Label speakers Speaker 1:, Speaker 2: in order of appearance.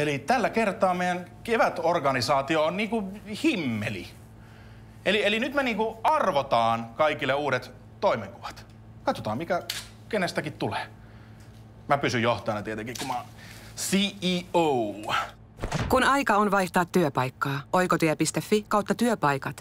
Speaker 1: Eli tällä kertaa meidän kevätorganisaatio on niinku himmeli. Eli, eli nyt me niinku arvotaan kaikille uudet toimenkuvat. Katsotaan, mikä kenestäkin tulee. Mä pysyn johtajana tietenkin, kun mä oon CEO.
Speaker 2: Kun aika on vaihtaa työpaikkaa, oikotie.fi kautta työpaikat